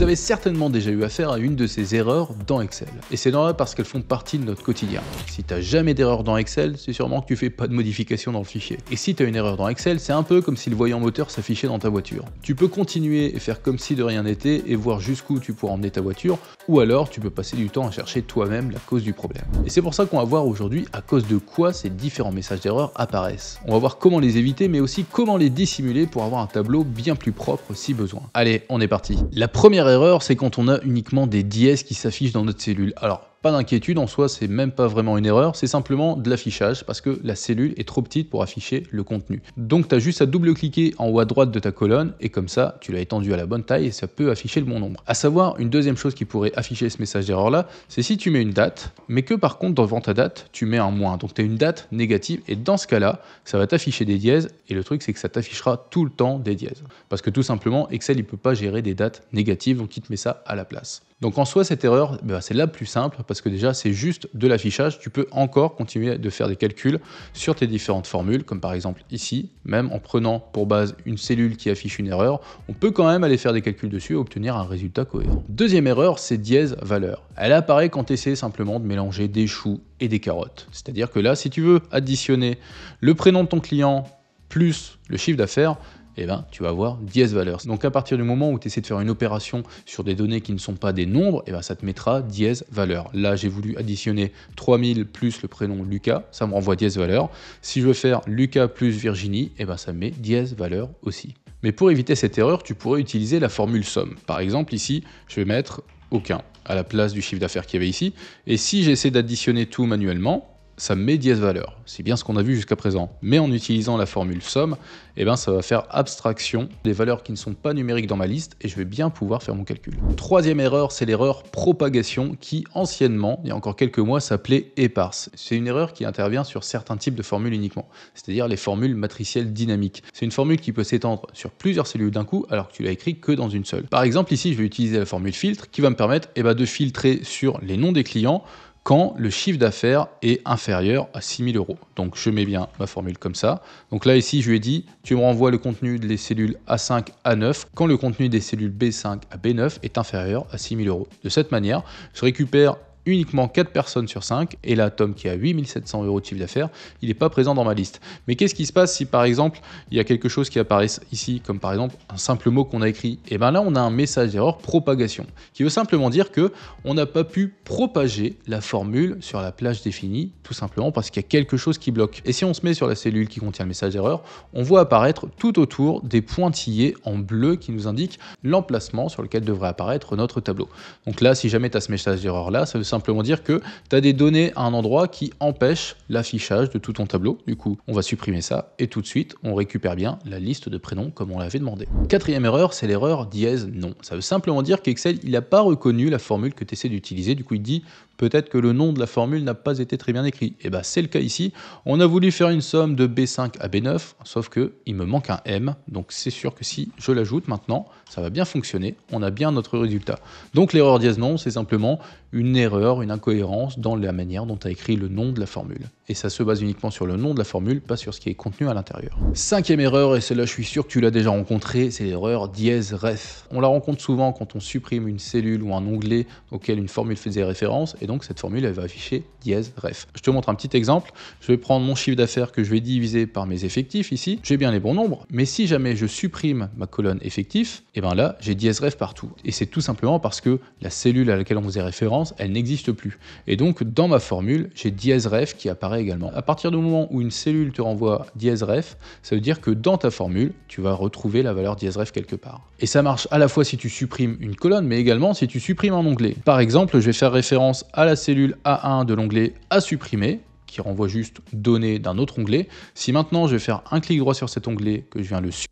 Vous avez certainement déjà eu affaire à une de ces erreurs dans Excel. Et c'est normal parce qu'elles font partie de notre quotidien. Si t'as jamais d'erreur dans Excel, c'est sûrement que tu fais pas de modification dans le fichier. Et si tu as une erreur dans Excel, c'est un peu comme si le voyant moteur s'affichait dans ta voiture. Tu peux continuer et faire comme si de rien n'était et voir jusqu'où tu pourras emmener ta voiture, ou alors tu peux passer du temps à chercher toi-même la cause du problème. Et c'est pour ça qu'on va voir aujourd'hui à cause de quoi ces différents messages d'erreur apparaissent. On va voir comment les éviter, mais aussi comment les dissimuler pour avoir un tableau bien plus propre si besoin. Allez, on est parti. La première erreur, c'est quand on a uniquement des dièses qui s'affichent dans notre cellule. Alors, pas d'inquiétude en soi, c'est même pas vraiment une erreur, c'est simplement de l'affichage parce que la cellule est trop petite pour afficher le contenu. Donc tu as juste à double-cliquer en haut à droite de ta colonne et comme ça tu l'as étendu à la bonne taille et ça peut afficher le bon nombre. À savoir, une deuxième chose qui pourrait afficher ce message d'erreur là, c'est si tu mets une date, mais que par contre devant ta date tu mets un moins, donc tu as une date négative et dans ce cas là, ça va t'afficher des dièses et le truc c'est que ça t'affichera tout le temps des dièses parce que tout simplement Excel il peut pas gérer des dates négatives donc il te met ça à la place. Donc en soi cette erreur, bah, c'est la plus simple parce que déjà c'est juste de l'affichage, tu peux encore continuer de faire des calculs sur tes différentes formules, comme par exemple ici, même en prenant pour base une cellule qui affiche une erreur, on peut quand même aller faire des calculs dessus et obtenir un résultat cohérent. Deuxième erreur, c'est dièse valeur. Elle apparaît quand tu essaies simplement de mélanger des choux et des carottes. C'est-à-dire que là, si tu veux additionner le prénom de ton client plus le chiffre d'affaires, eh ben, tu vas avoir 10 valeurs. Donc à partir du moment où tu essaies de faire une opération sur des données qui ne sont pas des nombres, et eh ben, ça te mettra 10 valeurs. Là, j'ai voulu additionner 3000 plus le prénom Lucas, ça me renvoie 10 valeurs. Si je veux faire Lucas plus Virginie, et eh ben, ça me met 10 valeurs aussi. Mais pour éviter cette erreur, tu pourrais utiliser la formule somme. Par exemple, ici, je vais mettre aucun à la place du chiffre d'affaires qu'il y avait ici. Et si j'essaie d'additionner tout manuellement, ça met valeur. C'est bien ce qu'on a vu jusqu'à présent. Mais en utilisant la formule somme, eh ben, ça va faire abstraction des valeurs qui ne sont pas numériques dans ma liste et je vais bien pouvoir faire mon calcul. Troisième erreur, c'est l'erreur propagation qui anciennement, il y a encore quelques mois, s'appelait éparse. C'est une erreur qui intervient sur certains types de formules uniquement, c'est-à-dire les formules matricielles dynamiques. C'est une formule qui peut s'étendre sur plusieurs cellules d'un coup alors que tu l'as écrit que dans une seule. Par exemple, ici, je vais utiliser la formule filtre qui va me permettre eh ben, de filtrer sur les noms des clients quand le chiffre d'affaires est inférieur à 6000 euros. Donc je mets bien ma formule comme ça. Donc là ici je lui ai dit tu me renvoies le contenu des cellules A5 à 9 quand le contenu des cellules B5 à B9 est inférieur à 6000 euros. De cette manière je récupère uniquement 4 personnes sur 5, et là, Tom qui a 8700 euros de chiffre d'affaires, il n'est pas présent dans ma liste. Mais qu'est-ce qui se passe si par exemple, il y a quelque chose qui apparaît ici, comme par exemple un simple mot qu'on a écrit Et eh bien là, on a un message d'erreur propagation, qui veut simplement dire que on n'a pas pu propager la formule sur la plage définie, tout simplement parce qu'il y a quelque chose qui bloque. Et si on se met sur la cellule qui contient le message d'erreur, on voit apparaître tout autour des pointillés en bleu qui nous indiquent l'emplacement sur lequel devrait apparaître notre tableau. Donc là, si jamais tu as ce message d'erreur là, ça veut simplement dire que tu as des données à un endroit qui empêche l'affichage de tout ton tableau. Du coup, on va supprimer ça et tout de suite, on récupère bien la liste de prénoms comme on l'avait demandé. Quatrième erreur, c'est l'erreur dièse non. Ça veut simplement dire qu'Excel, il n'a pas reconnu la formule que tu essaies d'utiliser. Du coup, il dit peut-être que le nom de la formule n'a pas été très bien écrit. Et eh bien c'est le cas ici, on a voulu faire une somme de B5 à B9, sauf que il me manque un M, donc c'est sûr que si je l'ajoute maintenant, ça va bien fonctionner, on a bien notre résultat. Donc l'erreur dièse non, c'est simplement une erreur, une incohérence dans la manière dont tu as écrit le nom de la formule. Et ça se base uniquement sur le nom de la formule, pas sur ce qui est contenu à l'intérieur. Cinquième erreur, et celle-là je suis sûr que tu l'as déjà rencontrée, c'est l'erreur dièse ref. On la rencontre souvent quand on supprime une cellule ou un onglet auquel une formule faisait référence, donc cette formule, elle va afficher dièse ref. Je te montre un petit exemple. Je vais prendre mon chiffre d'affaires que je vais diviser par mes effectifs ici. J'ai bien les bons nombres, mais si jamais je supprime ma colonne effectif, et eh ben là, j'ai dièse ref partout. Et c'est tout simplement parce que la cellule à laquelle on faisait référence, elle n'existe plus. Et donc, dans ma formule, j'ai dièse ref qui apparaît également. À partir du moment où une cellule te renvoie dièse ref, ça veut dire que dans ta formule, tu vas retrouver la valeur dièse ref quelque part. Et ça marche à la fois si tu supprimes une colonne, mais également si tu supprimes un onglet. Par exemple, je vais faire référence à à la cellule A1 de l'onglet à supprimer, qui renvoie juste données d'un autre onglet. Si maintenant je vais faire un clic droit sur cet onglet, que je viens le supprimer,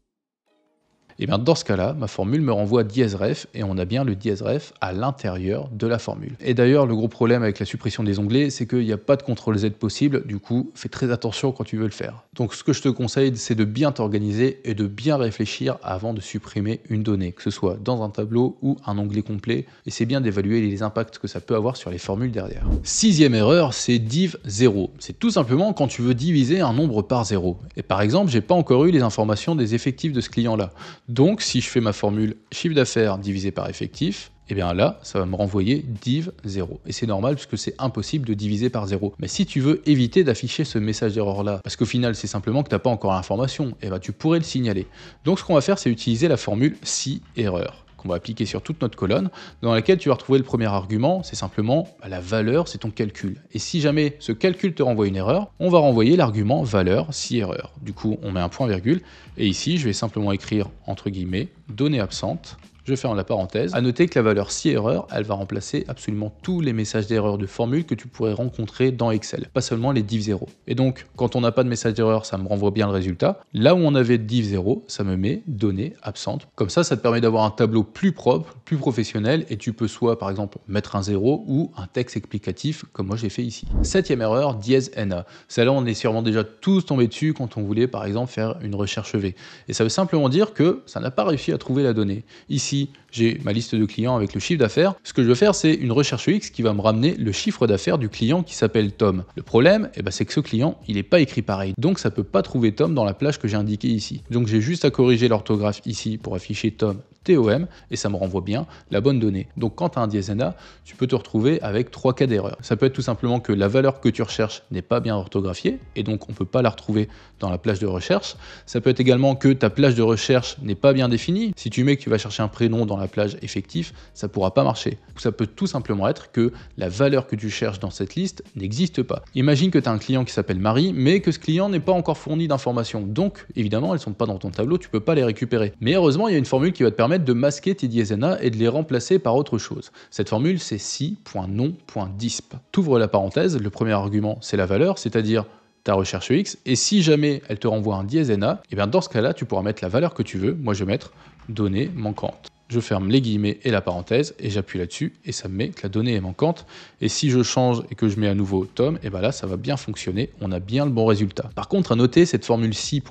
et eh bien dans ce cas-là, ma formule me renvoie à dièse ref et on a bien le dièse ref à l'intérieur de la formule. Et d'ailleurs, le gros problème avec la suppression des onglets, c'est qu'il n'y a pas de contrôle Z possible, du coup, fais très attention quand tu veux le faire. Donc ce que je te conseille, c'est de bien t'organiser et de bien réfléchir avant de supprimer une donnée, que ce soit dans un tableau ou un onglet complet, et c'est bien d'évaluer les impacts que ça peut avoir sur les formules derrière. Sixième erreur, c'est div 0. C'est tout simplement quand tu veux diviser un nombre par 0. Et par exemple, j'ai pas encore eu les informations des effectifs de ce client-là. Donc, si je fais ma formule chiffre d'affaires divisé par effectif, eh bien là, ça va me renvoyer div 0. Et c'est normal puisque c'est impossible de diviser par 0. Mais si tu veux éviter d'afficher ce message d'erreur là, parce qu'au final c'est simplement que tu n'as pas encore l'information, eh bien tu pourrais le signaler. Donc ce qu'on va faire, c'est utiliser la formule si erreur qu'on va appliquer sur toute notre colonne, dans laquelle tu vas retrouver le premier argument, c'est simplement bah, la valeur, c'est ton calcul. Et si jamais ce calcul te renvoie une erreur, on va renvoyer l'argument valeur si erreur. Du coup, on met un point virgule, et ici, je vais simplement écrire entre guillemets données absentes je ferme la parenthèse. À noter que la valeur si erreur, elle va remplacer absolument tous les messages d'erreur de formule que tu pourrais rencontrer dans Excel, pas seulement les div 0. Et donc, quand on n'a pas de message d'erreur, ça me renvoie bien le résultat. Là où on avait div 0, ça me met données absente. Comme ça, ça te permet d'avoir un tableau plus propre, plus professionnel, et tu peux soit, par exemple, mettre un 0 ou un texte explicatif, comme moi j'ai fait ici. Septième erreur, dièse NA. Celle-là, on est sûrement déjà tous tombés dessus quand on voulait, par exemple, faire une recherche V. Et ça veut simplement dire que ça n'a pas réussi à trouver la donnée. Ici, j'ai ma liste de clients avec le chiffre d'affaires. Ce que je veux faire, c'est une recherche X qui va me ramener le chiffre d'affaires du client qui s'appelle Tom. Le problème, eh ben, c'est que ce client, il n'est pas écrit pareil. Donc, ça ne peut pas trouver Tom dans la plage que j'ai indiquée ici. Donc, j'ai juste à corriger l'orthographe ici pour afficher Tom TOM, et ça me renvoie bien la bonne donnée. Donc quand tu as un A, tu peux te retrouver avec trois cas d'erreur. Ça peut être tout simplement que la valeur que tu recherches n'est pas bien orthographiée, et donc on ne peut pas la retrouver dans la plage de recherche. Ça peut être également que ta plage de recherche n'est pas bien définie. Si tu mets que tu vas chercher un prénom dans la plage effectif, ça ne pourra pas marcher. Ça peut tout simplement être que la valeur que tu cherches dans cette liste n'existe pas. Imagine que tu as un client qui s'appelle Marie, mais que ce client n'est pas encore fourni d'informations. Donc, évidemment, elles ne sont pas dans ton tableau, tu ne peux pas les récupérer. Mais heureusement, il y a une formule qui va te permettre de masquer tes et de les remplacer par autre chose. Cette formule, c'est si.non.disp. Touvre la parenthèse, le premier argument, c'est la valeur, c'est-à-dire ta recherche X, et si jamais elle te renvoie un diésena, et eh bien dans ce cas-là, tu pourras mettre la valeur que tu veux. Moi, je vais mettre données manquantes je ferme les guillemets et la parenthèse et j'appuie là-dessus et ça me met que la donnée est manquante. Et si je change et que je mets à nouveau Tom, et ben là ça va bien fonctionner, on a bien le bon résultat. Par contre à noter, cette formule si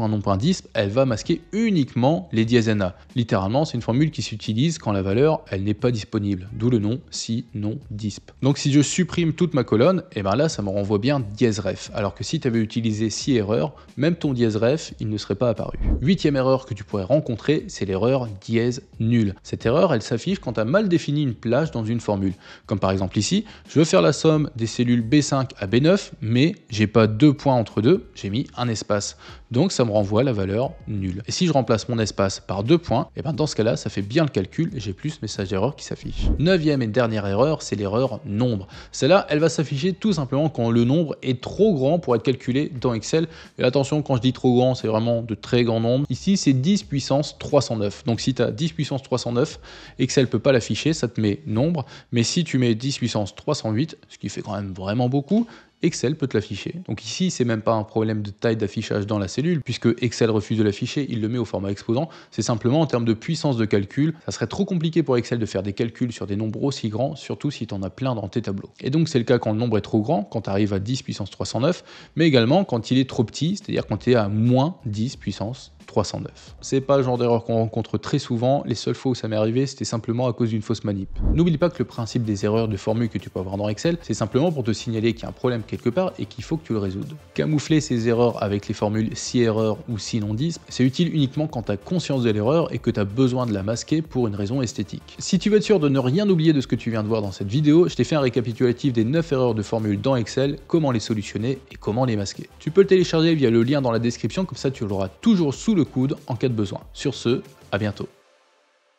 elle va masquer uniquement les dièses na. Littéralement, c'est une formule qui s'utilise quand la valeur elle n'est pas disponible, d'où le nom si non disp. Donc si je supprime toute ma colonne, et ben là ça me renvoie bien dièse ref, alors que si tu avais utilisé si erreur, même ton dièse ref, il ne serait pas apparu. Huitième erreur que tu pourrais rencontrer, c'est l'erreur dièse nulle. Cette erreur, elle s'affiche quand tu as mal défini une plage dans une formule. Comme par exemple ici, je veux faire la somme des cellules B5 à B9, mais j'ai pas deux points entre deux, j'ai mis un espace. Donc ça me renvoie la valeur nulle. Et si je remplace mon espace par deux points, et eh ben, dans ce cas-là, ça fait bien le calcul et j'ai plus message d'erreur qui s'affiche. Neuvième et dernière erreur, c'est l'erreur nombre. Celle-là, elle va s'afficher tout simplement quand le nombre est trop grand pour être calculé dans Excel. Et attention, quand je dis trop grand, c'est vraiment de très grands nombres. Ici, c'est 10 puissance 309. Donc si tu as 10 puissance 309, Excel ne peut pas l'afficher, ça te met nombre. Mais si tu mets 10 puissance 308, ce qui fait quand même vraiment beaucoup, Excel peut te l'afficher. Donc ici, c'est même pas un problème de taille d'affichage dans la cellule, puisque Excel refuse de l'afficher, il le met au format exposant. C'est simplement en termes de puissance de calcul, ça serait trop compliqué pour Excel de faire des calculs sur des nombres aussi grands, surtout si tu en as plein dans tes tableaux. Et donc c'est le cas quand le nombre est trop grand, quand tu arrives à 10 puissance 309, mais également quand il est trop petit, c'est-à-dire quand tu es à moins 10 puissance 309. C'est pas le genre d'erreur qu'on rencontre très souvent, les seules fois où ça m'est arrivé, c'était simplement à cause d'une fausse manip. N'oublie pas que le principe des erreurs de formule que tu peux avoir dans Excel, c'est simplement pour te signaler qu'il y a un problème quelque part et qu'il faut que tu le résoudes. Camoufler ces erreurs avec les formules si erreur ou si non 10, c'est utile uniquement quand tu as conscience de l'erreur et que tu as besoin de la masquer pour une raison esthétique. Si tu veux être sûr de ne rien oublier de ce que tu viens de voir dans cette vidéo, je t'ai fait un récapitulatif des 9 erreurs de formule dans Excel, comment les solutionner et comment les masquer. Tu peux le télécharger via le lien dans la description, comme ça tu l'auras toujours sous le coude en cas de besoin. Sur ce, à bientôt.